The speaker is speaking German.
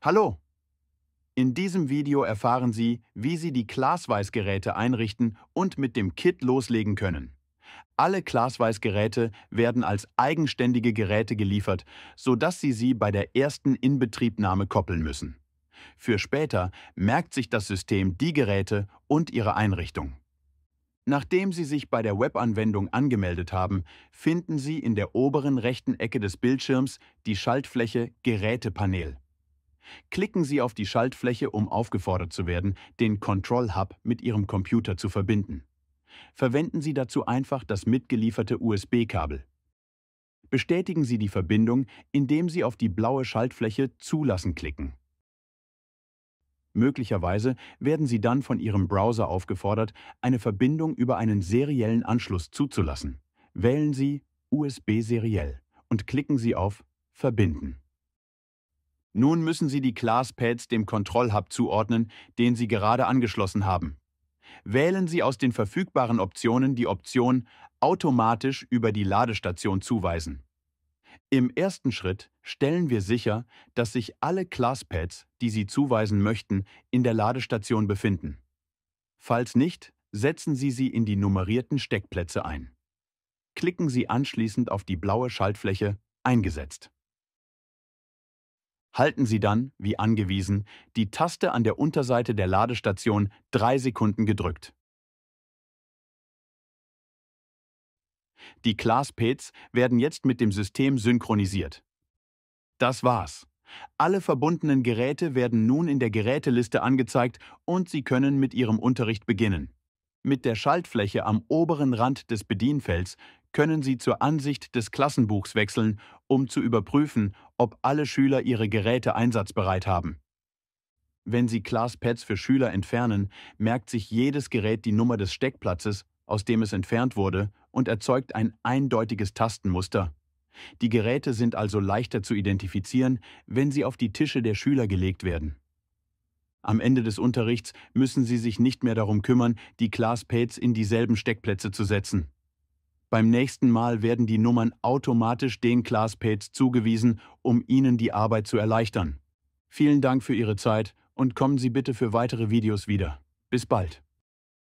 Hallo! In diesem Video erfahren Sie, wie Sie die Glasweiß-Geräte einrichten und mit dem Kit loslegen können. Alle Glasweiß-Geräte werden als eigenständige Geräte geliefert, sodass Sie sie bei der ersten Inbetriebnahme koppeln müssen. Für später merkt sich das System die Geräte und ihre Einrichtung. Nachdem Sie sich bei der Webanwendung angemeldet haben, finden Sie in der oberen rechten Ecke des Bildschirms die Schaltfläche Gerätepanel. Klicken Sie auf die Schaltfläche, um aufgefordert zu werden, den Control Hub mit Ihrem Computer zu verbinden. Verwenden Sie dazu einfach das mitgelieferte USB-Kabel. Bestätigen Sie die Verbindung, indem Sie auf die blaue Schaltfläche Zulassen klicken. Möglicherweise werden Sie dann von Ihrem Browser aufgefordert, eine Verbindung über einen seriellen Anschluss zuzulassen. Wählen Sie USB seriell und klicken Sie auf Verbinden. Nun müssen Sie die class dem Kontrollhub zuordnen, den Sie gerade angeschlossen haben. Wählen Sie aus den verfügbaren Optionen die Option Automatisch über die Ladestation zuweisen. Im ersten Schritt stellen wir sicher, dass sich alle Classpads, die Sie zuweisen möchten, in der Ladestation befinden. Falls nicht, setzen Sie sie in die nummerierten Steckplätze ein. Klicken Sie anschließend auf die blaue Schaltfläche Eingesetzt halten Sie dann, wie angewiesen, die Taste an der Unterseite der Ladestation drei Sekunden gedrückt. Die Class-Pets werden jetzt mit dem System synchronisiert. Das war's. Alle verbundenen Geräte werden nun in der Geräteliste angezeigt und Sie können mit Ihrem Unterricht beginnen. Mit der Schaltfläche am oberen Rand des Bedienfelds können Sie zur Ansicht des Klassenbuchs wechseln um zu überprüfen, ob alle Schüler ihre Geräte einsatzbereit haben. Wenn Sie ClassPads für Schüler entfernen, merkt sich jedes Gerät die Nummer des Steckplatzes, aus dem es entfernt wurde, und erzeugt ein eindeutiges Tastenmuster. Die Geräte sind also leichter zu identifizieren, wenn sie auf die Tische der Schüler gelegt werden. Am Ende des Unterrichts müssen Sie sich nicht mehr darum kümmern, die ClassPads in dieselben Steckplätze zu setzen. Beim nächsten Mal werden die Nummern automatisch den ClassPates zugewiesen, um Ihnen die Arbeit zu erleichtern. Vielen Dank für Ihre Zeit und kommen Sie bitte für weitere Videos wieder. Bis bald.